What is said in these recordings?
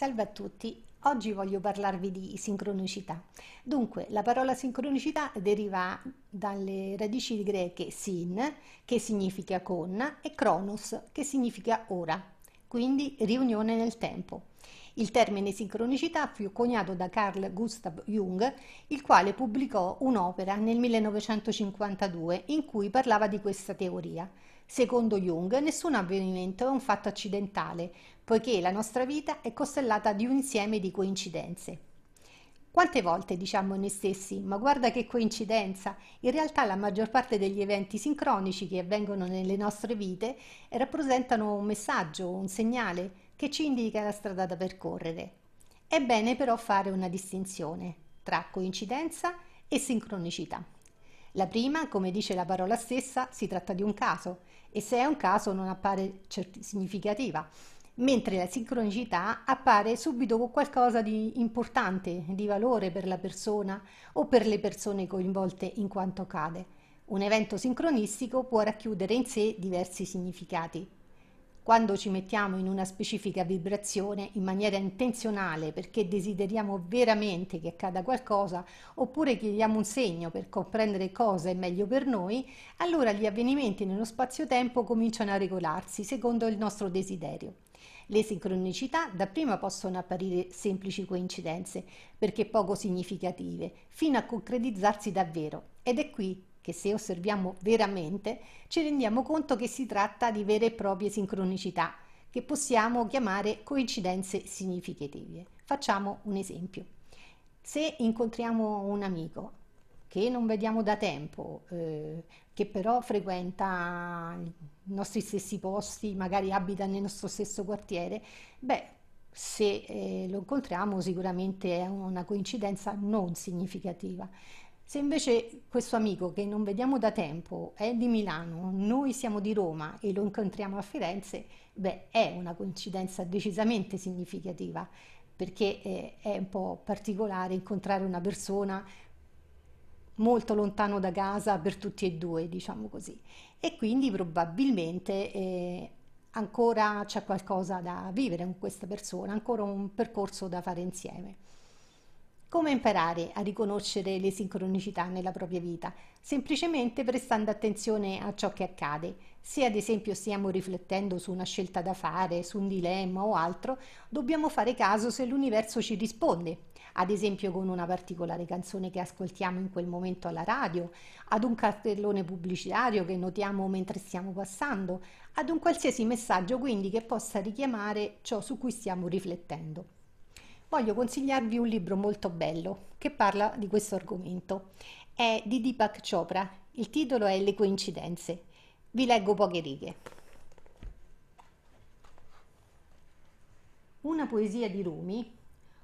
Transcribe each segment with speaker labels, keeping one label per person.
Speaker 1: Salve a tutti, oggi voglio parlarvi di sincronicità. Dunque, la parola sincronicità deriva dalle radici greche sin, che significa con, e cronos, che significa ora, quindi riunione nel tempo. Il termine sincronicità fu coniato da Carl Gustav Jung, il quale pubblicò un'opera nel 1952 in cui parlava di questa teoria. Secondo Jung, nessun avvenimento è un fatto accidentale, poiché la nostra vita è costellata di un insieme di coincidenze. Quante volte diciamo a noi stessi, ma guarda che coincidenza, in realtà la maggior parte degli eventi sincronici che avvengono nelle nostre vite rappresentano un messaggio, un segnale che ci indica la strada da percorrere. È bene però fare una distinzione tra coincidenza e sincronicità. La prima, come dice la parola stessa, si tratta di un caso e se è un caso non appare significativa, mentre la sincronicità appare subito con qualcosa di importante, di valore per la persona o per le persone coinvolte in quanto cade. Un evento sincronistico può racchiudere in sé diversi significati. Quando ci mettiamo in una specifica vibrazione in maniera intenzionale perché desideriamo veramente che accada qualcosa oppure chiediamo un segno per comprendere cosa è meglio per noi, allora gli avvenimenti nello spazio-tempo cominciano a regolarsi secondo il nostro desiderio. Le sincronicità dapprima possono apparire semplici coincidenze, perché poco significative, fino a concretizzarsi davvero. Ed è qui che se osserviamo veramente ci rendiamo conto che si tratta di vere e proprie sincronicità, che possiamo chiamare coincidenze significative. Facciamo un esempio. Se incontriamo un amico che non vediamo da tempo, eh, che però frequenta i nostri stessi posti, magari abita nel nostro stesso quartiere, beh, se eh, lo incontriamo sicuramente è una coincidenza non significativa. Se invece questo amico che non vediamo da tempo è di Milano, noi siamo di Roma e lo incontriamo a Firenze, beh, è una coincidenza decisamente significativa, perché eh, è un po' particolare incontrare una persona molto lontano da casa per tutti e due, diciamo così. E quindi probabilmente eh, ancora c'è qualcosa da vivere con questa persona, ancora un percorso da fare insieme. Come imparare a riconoscere le sincronicità nella propria vita? Semplicemente prestando attenzione a ciò che accade. Se ad esempio stiamo riflettendo su una scelta da fare, su un dilemma o altro, dobbiamo fare caso se l'universo ci risponde, ad esempio con una particolare canzone che ascoltiamo in quel momento alla radio, ad un cartellone pubblicitario che notiamo mentre stiamo passando, ad un qualsiasi messaggio quindi che possa richiamare ciò su cui stiamo riflettendo voglio consigliarvi un libro molto bello che parla di questo argomento. È di Deepak Chopra, il titolo è Le coincidenze. Vi leggo poche righe. Una poesia di Rumi,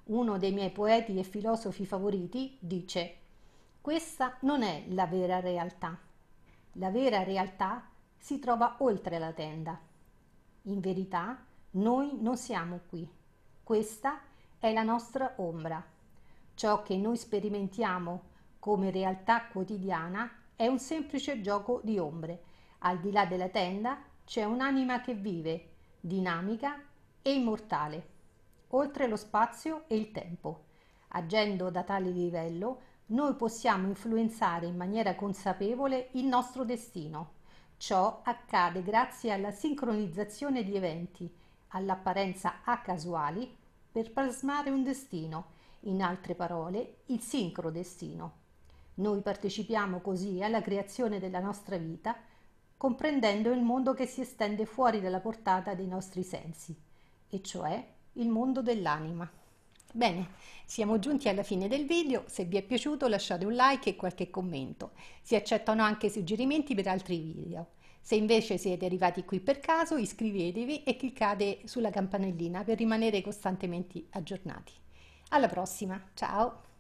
Speaker 1: uno dei miei poeti e filosofi favoriti, dice questa non è la vera realtà. La vera realtà si trova oltre la tenda. In verità, noi non siamo qui. Questa è è la nostra ombra. Ciò che noi sperimentiamo come realtà quotidiana è un semplice gioco di ombre. Al di là della tenda c'è un'anima che vive, dinamica e immortale, oltre lo spazio e il tempo. Agendo da tale livello, noi possiamo influenzare in maniera consapevole il nostro destino. Ciò accade grazie alla sincronizzazione di eventi, all'apparenza a casuali per plasmare un destino, in altre parole il sincro destino. Noi partecipiamo così alla creazione della nostra vita, comprendendo il mondo che si estende fuori dalla portata dei nostri sensi, e cioè il mondo dell'anima. Bene, siamo giunti alla fine del video, se vi è piaciuto lasciate un like e qualche commento. Si accettano anche suggerimenti per altri video. Se invece siete arrivati qui per caso iscrivetevi e cliccate sulla campanellina per rimanere costantemente aggiornati. Alla prossima, ciao!